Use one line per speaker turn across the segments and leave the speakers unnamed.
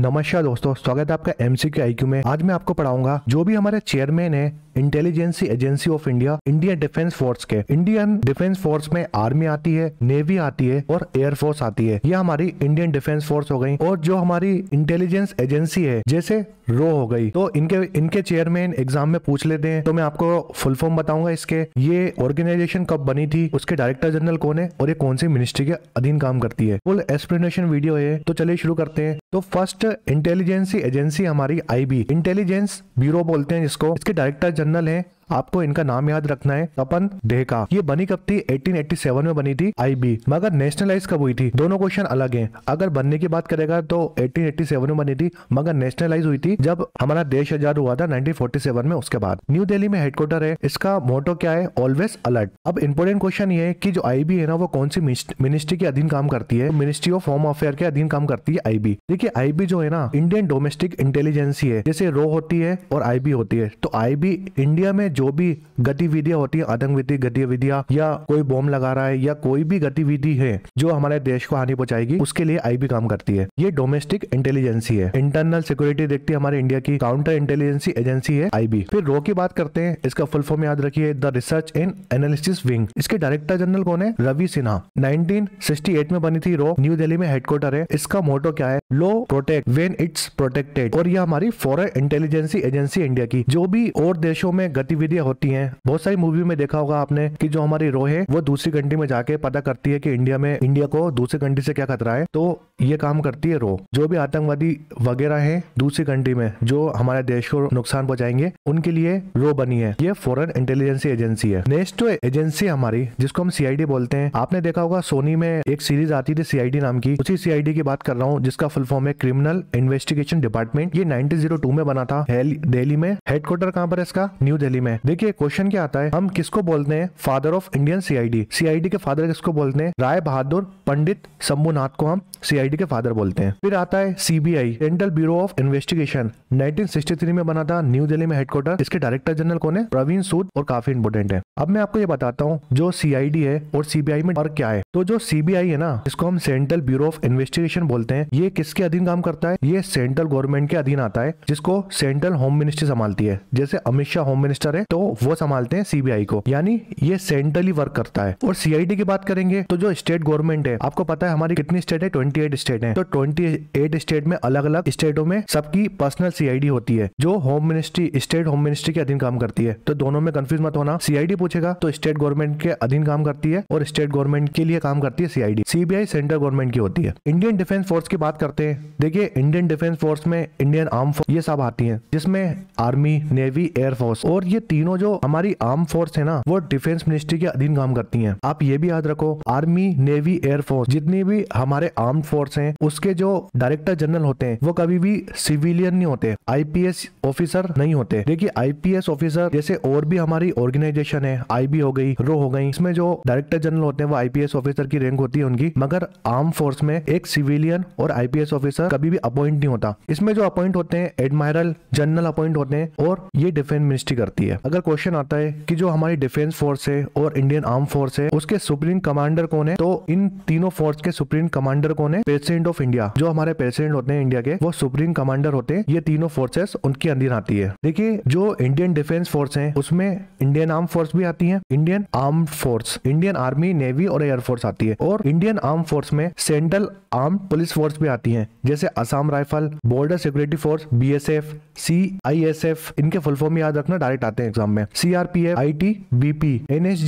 नमस्कार दोस्तों स्वागत है आपका एमसीक्यू आईक्यू में आज मैं आपको पढ़ाऊंगा जो भी हमारे चेयरमैन है intelligence agency of India India defence force के इंडियन डिफेंस फोर्स में आर्मी आती है नेवी आती है और एयरफोर्स आती है ये हमारी इंडियन डिफेंस फोर्स हो गई और जो हमारी इंटेलिजेंस एजेंसी है जैसे रो हो गई तो इनके इनके चेयरमैन एग्जाम में पूछ लेते हैं तो मैं आपको फुल फॉर्म बताऊंगा इसके ये ऑर्गेनाइजेशन कब बनी थी उसके डायरेक्टर जनरल कौन है और ये कौन सी मिनिस्ट्री के अधीन काम करती है फुल एक्सप्लेनेशन वीडियो है तो चलिए शुरू करते हैं तो फर्स्ट इंटेलिजेंसी एजेंसी हमारी आईबी इंटेलिजेंस ब्यूरो बोलते हैं जिसको इसके डायरेक्टर जनरल जनरल हैं आपको इनका नाम याद रखना है तपन ढेका ये बनी कब थी 1887 में बनी थी आईबी मगर नेशनलाइज कब हुई थी दोनों क्वेश्चन अलग हैं अगर बनने की बात करेगा तो 1887 में बनी थी मगर नेशनलाइज हुई थी जब हमारा देश आजाद हुआ था 1947 में उसके बाद न्यू दिल्ली में हेडक्वार्टर है इसका मोटो क्या है ऑलवेज अलर्ट अब इम्पोर्टेंट क्वेश्चन ये है की जो आई है ना वो कौन सी मिनिस्ट्री के अधीन काम करती है मिनिस्ट्री ऑफ होम अफेयर के अधीन काम करती है आई देखिए आई जो है ना इंडियन डोमेस्टिक इंटेलिजेंसी है जैसे रो होती है और आई होती है तो आई इंडिया में जो भी गतिविधियां होती है आतंकवादी गतिविधियां या कोई बॉम्ब लगा रहा है या कोई भी गतिविधि है जो हमारे देश को हानि पहुंचाएगी उसके लिए आई भी काम करती है ये डोमेस्टिक इंटेलिजेंसी है इंटरनल सिक्योरिटी देखती है हमारे इंडिया की काउंटर इंटेलिजेंसी एजेंसी है आईबी फिर रो की बात करते हैं इसका फुल फॉर्म याद रखिए the research and analysis wing इसके डायरेक्टर जनरल कौन है रवि सिन्हा नाइनटीन में बनी थी रो न्यू दिल्ली में हेडक्वार्टर है इसका मोटो क्या है लो प्रोटेक्ट वेन इट्स प्रोटेक्टेड और यह हमारी फॉरन इंटेलिजेंसी एजेंसी इंडिया की जो भी और देशों में गतिविधि गतिविधियां होती हैं बहुत सारी मूवी में देखा होगा आपने कि जो हमारी रो है वो दूसरी कंट्री में जाके पता करती है कि इंडिया में इंडिया को दूसरी कंट्री से क्या खतरा है तो ये काम करती है रो जो भी आतंकवादी वगैरह है दूसरी कंट्री में जो हमारे देश को नुकसान पहुंचाएंगे उनके लिए रो बनी है ये फॉरेन इंटेलिजेंस एजेंसी है नेक्स्ट एजेंसी हमारी जिसको हम सीआईडी बोलते हैं आपने देखा होगा सोनी में एक सीरीज आती थी सीआईडी नाम की उसी सीआईडी की बात कर रहा हूँ जिसका फुल फॉर्म है क्रिमिनल इन्वेस्टिगेशन डिपार्टमेंट ये 1902 में बना था दिल्ली में हेडक्वार्टर कहाँ पर है इसका न्यू दिल्ली में देखिये क्वेश्चन क्या आता है हम किसको बोलते हैं father of Indian CID CID के फादर किसको बोलते हैं राय बहादुर पंडित शंभुनाथ को हम सीआईडी आईडी के फादर बोलते हैं फिर आता है CBI central bureau of investigation 1963 में बना था न्यू दिल्ली में हेडक्वार्टर इसके डायरेक्टर जनरल कौन है प्रवीण सूद और काफी इंपोर्टेंट है अब मैं आपको ये बताता हूँ जो सीआईडी है और सीबीआई में और क्या है तो जो सीबीआई है ना इसको हम सेंट्रल ब्यूरो ऑफ इन्वेस्टिगेशन बोलते हैं ये किसके अधीन काम करता है ये सेंट्रल गवर्नमेंट के अधीन आता है जिसको सेंट्रल होम मिनिस्ट्री संभालती है जैसे अमित शाह होम मिनिस्टर है तो वो संभालते हैं सीबीआई को यानी ये सेंट्रली वर्क करता है और सीआईडी की बात करेंगे तो जो स्टेट गवर्नमेंट है आपको पता है हमारी कितनी स्टेट है ट्वेंटी स्टेट है तो ट्वेंटी स्टेट में अलग अलग स्टेटों में सबकी पर्सनल सीआईडी होती है जो home ministry state home ministry के अधीन काम करती है तो दोनों में कंफ्यूज मत होना सीआईडी पूछेगा तो स्टेट गवर्नमेंट के अधीन काम करती है और स्टेट गवर्नमेंट के लिए काम करती है सीआईडी सीबीआई सेंट्रल गवर्नमेंट की होती है इंडियन डिफेंस फोर्स की बात करते हैं देखिए इंडियन डिफेंस फोर्स में इंडियन आर्म फोर्स ये सब आती है जिसमें आर्मी नेवी एयरफोर्स और ये तीनों जो हमारी आर्म फोर्स है ना वो डिफेंस मिनिस्ट्री के अधीन काम करती है आप ये भी याद रखो आर्मी नेवी एयरफोर्स जितनी भी हमारे आर्म फोर्स फोर्स है उसके जो डायरेक्टर जनरल होते हैं वो कभी भी सिविलियन नहीं होते आईपीएस ऑफिसर नहीं होते देखिए आईपीएस ऑफिसर जैसे और भी हमारी ऑर्गेनाइजेशन है आईबी हो गई रो हो गई इसमें जो डायरेक्टर जनरल होते हैं वो आईपीएस ऑफिसर की रैंक होती है उनकी मगर आर्म फोर्स में एक सिविलियन और आईपीएस ऑफिसर कभी भी अपॉइंट नहीं होता इसमें जो अपॉइंट होते हैं एडमायरल जनरल अपॉइंट होते हैं और ये डिफेंस मिनिस्ट्री करती है अगर क्वेश्चन आता है कि जो हमारी डिफेंस फोर्स है और इंडियन आर्म फोर्स है उसके सुप्रीम कमांडर कौन है तो इन तीनों फोर्स के सुप्रीम कमांडर कौन है प्रेसिडेंट ऑफ इंडिया जो हमारे प्रेसिडेंट होते हैं इंडिया के वो सुप्रीम कमांडर होते हैं ये तीनों फोर्सेस उनके अंदर आती है देखिए जो इंडियन डिफेंस फोर्स है उसमें इंडियन आर्म फोर्स भी आती है Indian arm force Indian army navy और एयरफोर्स आती है और इंडियन आर्म फोर्स में सेंट्रल आर्म पुलिस फोर्स भी आती है जैसे Assam rifle border security force B S F C I S F इनके फुल फॉर्म याद रखना डायरेक्ट आते हैं एग्जाम में सीआरपीएफ आई टी बीपी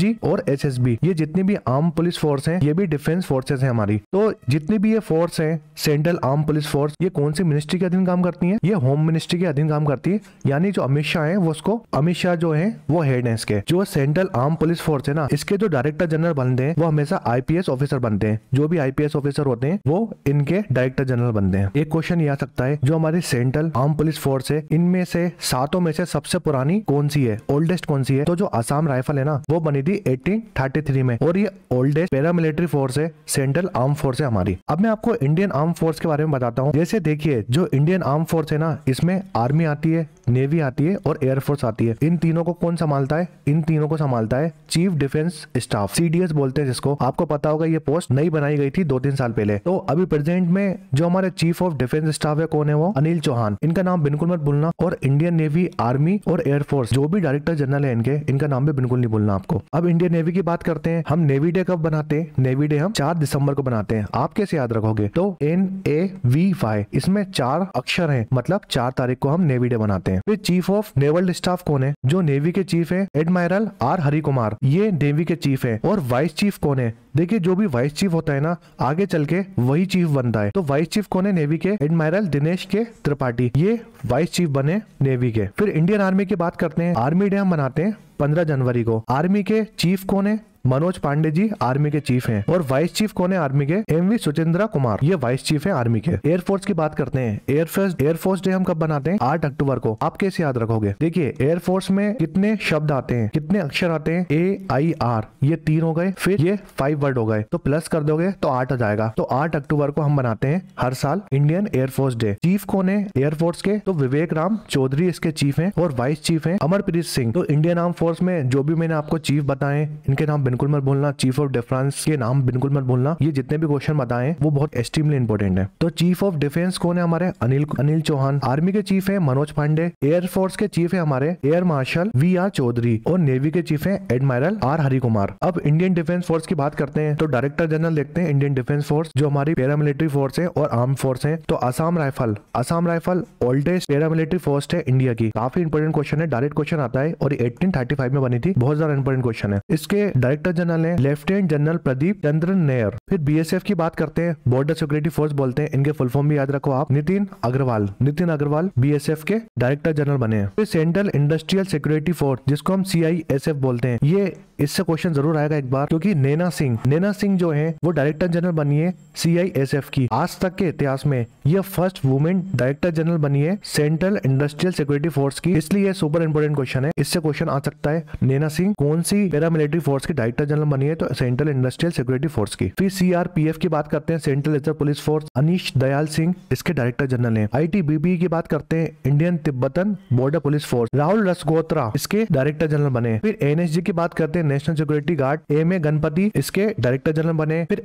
जी और एस एस बी ये जितनी भी आर्म पुलिस फोर्स है ये भी डिफेंस फोर्सेस है हमारी तो जितनी भी ये फोर्स फोर्स है सेंट्रल आर्म पुलिस फोर्स ये कौन सी मिनिस्ट्री के अधीन काम करती है ये होम मिनिस्ट्री के अधीन काम करती है यानी जो अमित शाह है वो उसको अमित शाह जो है वो हेड है इसके जो सेंट्रल आर्म पुलिस फोर्स है ना इसके जो डायरेक्टर जनरल बनते हैं वो हमेशा आईपीएस ऑफिसर बनते हैं जो भी आईपीएस ऑफिसर होते हैं वो इनके डायरेक्टर जनरल बनते हैं एक क्वेश्चन ये आ सकता है जो हमारी सेंट्रल आर्म पुलिस फोर्स है इनमें से सातों में से सबसे पुरानी कौन सी है ओल्डेस्ट कौन सी है तो जो आसाम राइफल है ना वो बनी थी एटीन में और ये ओल्डेस्ट पैरामिलिट्री फोर्स है सेंट्रल आर्म फोर्स है हमारी अब मैं आपको आपको इंडियन आर्म फोर्स के बारे में बताता हूँ जैसे देखिए जो इंडियन आर्म फोर्स है ना इसमें आर्मी आती है नेवी आती है और एयरफोर्स आती है इन तीनों को कौन संभालता है इन तीनों को संभालता है चीफ डिफेंस स्टाफ सी बोलते हैं जिसको आपको पता होगा ये पोस्ट नई बनाई गई थी दो तीन साल पहले तो अभी प्रेजेंट में जो हमारे चीफ ऑफ डिफेंस स्टाफ है कौन है वो अनिल चौहान इनका नाम बिल्कुल मत भूलना और इंडियन नेवी आर्मी और एयरफोर्स जो भी डायरेक्टर जनरल है इनके इनका नाम भी बिल्कुल नहीं भूलना आपको अब इंडियन नेवी की बात करते हैं हम नेवी डे कब बनाते हैं नेवी डे हम चार दिसंबर को बनाते हैं आप कैसे याद रखोगे तो एन ए वी फाइव इसमें चार अक्षर है मतलब चार तारीख को हम नेवी डे बनाते हैं फिर चीफ ऑफ नेवल स्टाफ कौन है जो नेवी के चीफ है एडमायरल आर हरि कुमार ये नेवी के चीफ है और वाइस चीफ कौन है देखिए जो भी वाइस चीफ होता है ना आगे चल के वही चीफ बनता है तो वाइस चीफ कौन है नेवी के एडमायरल दिनेश के त्रिपाठी ये वाइस चीफ बने नेवी के फिर इंडियन आर्मी की बात करते हैं आर्मी डे हम मनाते हैं पंद्रह जनवरी को आर्मी के चीफ कौन है मनोज पांडे जी आर्मी के चीफ हैं और वाइस चीफ कौन है आर्मी के एम वी सुचेंद्रा कुमार ये वाइस चीफ है आर्मी के एयरफोर्स की बात करते हैं एयरफोर्स एयरफोर्स डे हम कब बनाते हैं आठ अक्टूबर को आप कैसे याद रखोगे देखिए एयरफोर्स में कितने शब्द आते हैं कितने अक्षर आते हैं ए आई आर ये तीन हो गए फिर ये फाइव वर्ड हो गए तो प्लस कर दोगे तो आठ हो जाएगा तो आठ अक्टूबर को हम बनाते हैं हर साल इंडियन एयरफोर्स डे चीफ कौन है एयरफोर्स के तो विवेक राम चौधरी इसके चीफ है और वाइस चीफ है अमरप्रीत सिंह तो इंडियन आर्म फोर्स में जो भी मैंने आपको चीफ बताए इनके नाम बिल्कुल मत बोलना चीफ ऑफ डिफेंस के नाम बिल्कुल मत बोलना ये जितने भी क्वेश्चन बताए वो बहुत एक्सट्रीमली इंपॉर्टेंट है तो चीफ ऑफ डिफेंस कौन है हमारे अनिल अनिल चौहान आर्मी के चीफ है मनोज पांडे एयरफोर्स के चीफ है हमारे air marshal V R Chaudhari और नेवी के चीफ है एडमायरल आर हरिकुमार कुमार अब इंडियन डिफेंस फोर्स की बात करते हैं तो डायरेक्टर जनरल देखते हैं इंडियन डिफेंस फोर्स जो हमारी पैरामिलिट्री फोर्स तो है और आर्म फोर्स है तो Assam rifle Assam rifle oldest paramilitary force है इंडिया की काफी इंपॉर्टेंट क्वेश्चन है डायरेक्ट क्वेश्चन आता है और एटीन में बनी थी बहुत ज्यादा इंपॉर्टेंट क्वेश्चन है इसके डायरेक्ट डायरेक्टर जनरल है लेफ्टिनेंट जनरल प्रदीप चंद्रन नेयर फिर बीएसएफ की बात करते हैं बॉर्डर सिक्योरिटी फोर्स बोलते हैं इनके फुल फॉर्म भी याद रखो आप नितिन अग्रवाल नितिन अग्रवाल बीएसएफ के डायरेक्टर जनरल बने हैं फिर सेंट्रल इंडस्ट्रियल सिक्योरिटी फोर्स जिसको हम सी बोलते हैं ये इससे क्वेश्चन जरूर आएगा एक बार क्योंकि नैना सिंह नैना सिंह जो है वो डायरेक्टर जनरल बनी है सीआईएसएफ की आज तक के इतिहास में यह फर्स्ट वुमेन डायरेक्टर जनरल बनी है सेंट्रल इंडस्ट्रियल सिक्योरिटी फोर्स की इसलिए ये सुपर इम्पोर्टेंट क्वेश्चन है इससे क्वेश्चन आ सकता है नैना सिंह कौन सी पैरामिलिट्री फोर्स की डायरेक्टर जनरल बनी है तो सेंट्रल इंडस्ट्रियल सिक्योरिटी फोर्स की फिर सीआरपीएफ की बात करते हैं central reserve police force Anish Dayal Singh इसके डायरेक्टर जनरल है आईटीबीपी की बात करते हैं Indian Tibetan border police force Rahul Rasgotra इसके डायरेक्टर जनरल बने फिर एनएसजी की बात करते हैं national security guard M A Ganapathy इसके डायरेक्टर जनरल बने फिर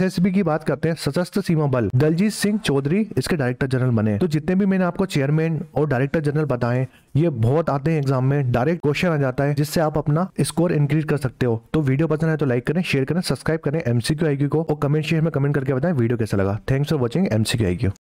एस बी की बात करते हैं सशस्त्र सीमा बल दलजीत सिंह चौधरी इसके डायरेक्टर जनरल बने तो जितने भी मैंने आपको चेयरमैन और डायरेक्टर जनरल बताए ये बहुत आते हैं एग्जाम में डायरेक्ट क्वेश्चन आ जाता है जिससे आप अपना स्कोर इंक्रीज कर सकते हो तो वीडियो पसंद है तो लाइक करें शेयर करें सब्सक्राइब करें एमसीक्यू आईक्यू को और कमेंट शेयर में कमेंट करके बताएं वीडियो कैसा लगा thanks for watching MCQ IQ